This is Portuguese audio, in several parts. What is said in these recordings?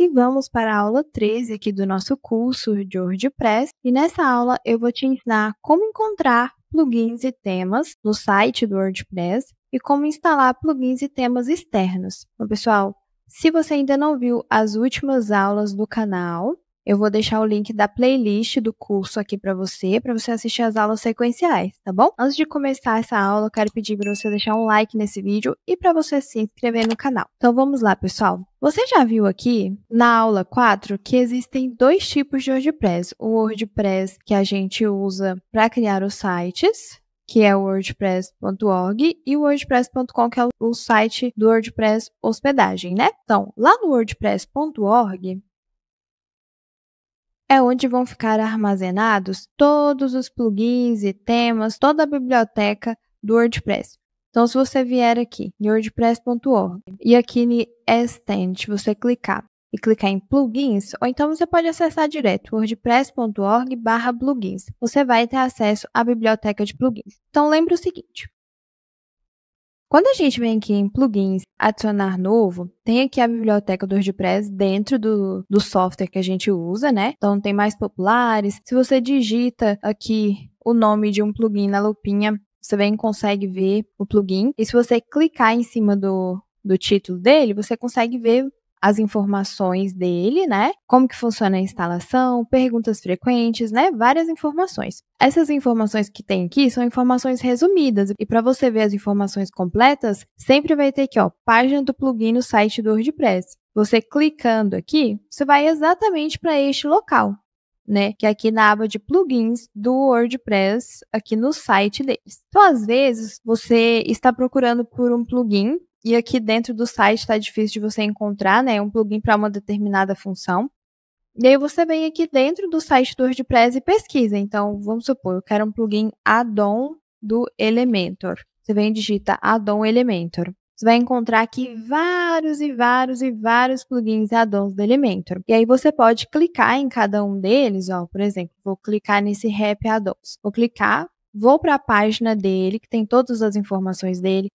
E vamos para a aula 13 aqui do nosso curso de WordPress. E nessa aula eu vou te ensinar como encontrar plugins e temas no site do WordPress e como instalar plugins e temas externos. Então, pessoal, se você ainda não viu as últimas aulas do canal, eu vou deixar o link da playlist do curso aqui para você, para você assistir as aulas sequenciais, tá bom? Antes de começar essa aula, eu quero pedir para você deixar um like nesse vídeo e para você se inscrever no canal. Então vamos lá, pessoal. Você já viu aqui na aula 4 que existem dois tipos de WordPress. O WordPress que a gente usa para criar os sites, que é o wordpress.org e o wordpress.com que é o site do WordPress hospedagem, né? Então, lá no wordpress.org, é onde vão ficar armazenados todos os plugins e temas, toda a biblioteca do WordPress. Então, se você vier aqui em wordpress.org e aqui em Extend, você clicar e clicar em plugins, ou então você pode acessar direto wordpress.org/plugins. Você vai ter acesso à biblioteca de plugins. Então, lembre o seguinte: quando a gente vem aqui em plugins, adicionar novo, tem aqui a biblioteca do WordPress dentro do, do software que a gente usa, né? Então tem mais populares. Se você digita aqui o nome de um plugin na lupinha, você bem consegue ver o plugin. E se você clicar em cima do, do título dele, você consegue ver as informações dele, né? Como que funciona a instalação, perguntas frequentes, né? Várias informações. Essas informações que tem aqui são informações resumidas e para você ver as informações completas, sempre vai ter aqui, ó, página do plugin no site do WordPress. Você clicando aqui, você vai exatamente para este local. Né, que é aqui na aba de plugins do WordPress, aqui no site deles. Então, às vezes, você está procurando por um plugin e aqui dentro do site está difícil de você encontrar, né? Um plugin para uma determinada função. E aí você vem aqui dentro do site do WordPress e pesquisa. Então, vamos supor, eu quero um plugin add-on do Elementor. Você vem e digita add-on Elementor. Você vai encontrar aqui vários e vários e vários plugins addons add-ons do Elementor. E aí você pode clicar em cada um deles, ó, por exemplo, vou clicar nesse Rap Add-ons. Vou clicar, vou para a página dele, que tem todas as informações dele,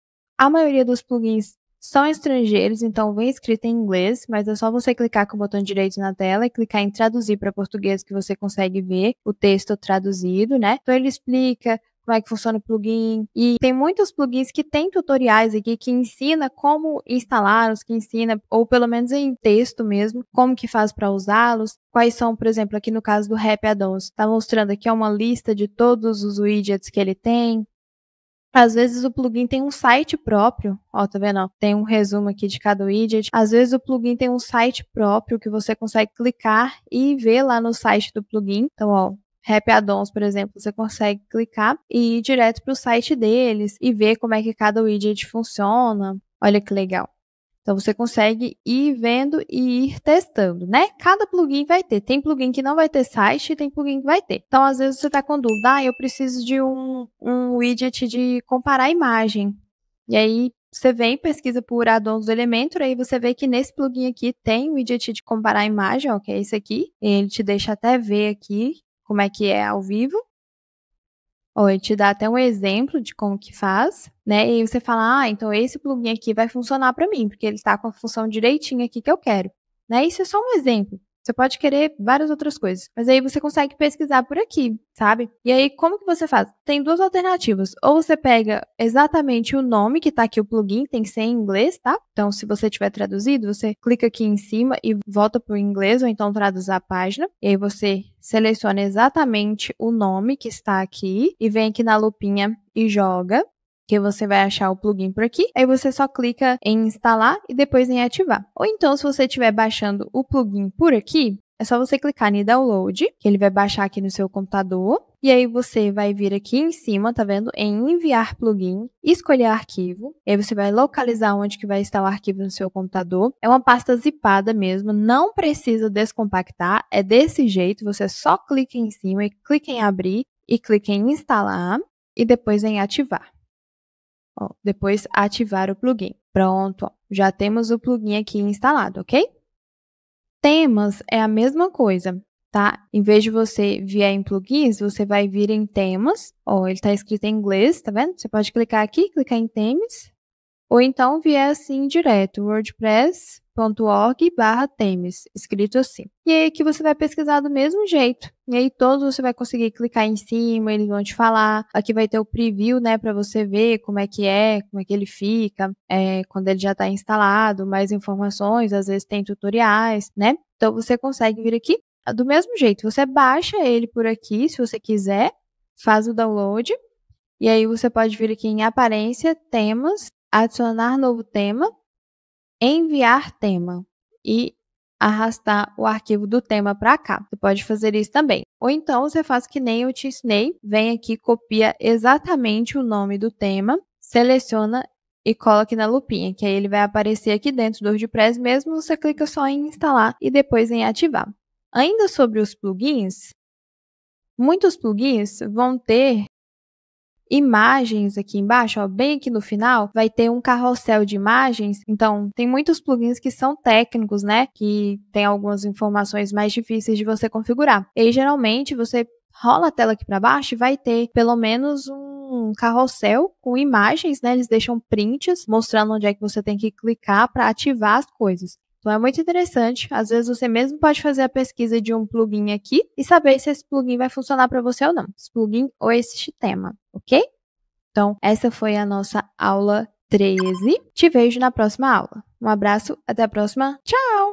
a maioria dos plugins são estrangeiros, então vem escrito em inglês, mas é só você clicar com o botão direito na tela e clicar em traduzir para português que você consegue ver o texto traduzido, né? Então ele explica como é que funciona o plugin. E tem muitos plugins que tem tutoriais aqui que ensina como instalá-los, que ensina, ou pelo menos em texto mesmo, como que faz para usá-los. Quais são, por exemplo, aqui no caso do Rap Addons, está mostrando aqui uma lista de todos os widgets que ele tem, às vezes o plugin tem um site próprio, ó, tá vendo? Ó, tem um resumo aqui de cada widget. Às vezes o plugin tem um site próprio que você consegue clicar e ver lá no site do plugin. Então, ó, Rap Addons, por exemplo, você consegue clicar e ir direto para o site deles e ver como é que cada widget funciona. Olha que legal. Então você consegue ir vendo e ir testando, né? Cada plugin vai ter. Tem plugin que não vai ter site e tem plugin que vai ter. Então às vezes você está com dúvida, ah, eu preciso de um, um widget de comparar imagem. E aí você vem, pesquisa por addons do Elementor, aí você vê que nesse plugin aqui tem o widget de comparar imagem, ó, que é esse aqui. Ele te deixa até ver aqui como é que é ao vivo. Ou ele te dá até um exemplo de como que faz, né? E você fala, ah, então esse plugin aqui vai funcionar para mim, porque ele está com a função direitinha aqui que eu quero. Né? Isso é só um exemplo. Você pode querer várias outras coisas, mas aí você consegue pesquisar por aqui, sabe? E aí como que você faz? Tem duas alternativas. Ou você pega exatamente o nome que tá aqui o plugin, tem que ser em inglês, tá? Então se você tiver traduzido, você clica aqui em cima e volta pro inglês ou então traduz a página. E aí você seleciona exatamente o nome que está aqui e vem aqui na lupinha e joga que você vai achar o plugin por aqui. Aí você só clica em instalar e depois em ativar. Ou então, se você estiver baixando o plugin por aqui, é só você clicar em download, que ele vai baixar aqui no seu computador. E aí você vai vir aqui em cima, tá vendo? Em enviar plugin, escolher arquivo. E aí você vai localizar onde que vai estar o arquivo no seu computador. É uma pasta zipada mesmo, não precisa descompactar, é desse jeito, você só clica em cima e clica em abrir e clica em instalar e depois em ativar. Ó, depois ativar o plugin. Pronto, ó, já temos o plugin aqui instalado, ok? Temas é a mesma coisa, tá? Em vez de você vir em plugins, você vai vir em temas. Ó, ele está escrito em inglês, tá vendo? Você pode clicar aqui, clicar em temas. Ou então vier assim direto, WordPress, .org barra temes, escrito assim. E aí que você vai pesquisar do mesmo jeito. E aí todos você vai conseguir clicar em cima, eles vão te falar. Aqui vai ter o preview, né, para você ver como é que é, como é que ele fica, é, quando ele já está instalado, mais informações, às vezes tem tutoriais, né? Então você consegue vir aqui do mesmo jeito. Você baixa ele por aqui, se você quiser, faz o download. E aí você pode vir aqui em aparência, temas, adicionar novo tema enviar tema e arrastar o arquivo do tema para cá. Você pode fazer isso também. Ou então você faz que nem eu te ensinei, vem aqui, copia exatamente o nome do tema, seleciona e cola aqui na lupinha, que aí ele vai aparecer aqui dentro do WordPress mesmo, você clica só em instalar e depois em ativar. Ainda sobre os plugins, muitos plugins vão ter imagens aqui embaixo, ó, bem aqui no final, vai ter um carrossel de imagens. Então, tem muitos plugins que são técnicos, né? Que tem algumas informações mais difíceis de você configurar. E geralmente você rola a tela aqui para baixo e vai ter pelo menos um um carrossel com imagens, né? Eles deixam prints mostrando onde é que você tem que clicar para ativar as coisas. Então é muito interessante. Às vezes você mesmo pode fazer a pesquisa de um plugin aqui e saber se esse plugin vai funcionar para você ou não. Esse plugin ou esse tema, ok? Então, essa foi a nossa aula 13. Te vejo na próxima aula. Um abraço, até a próxima. Tchau!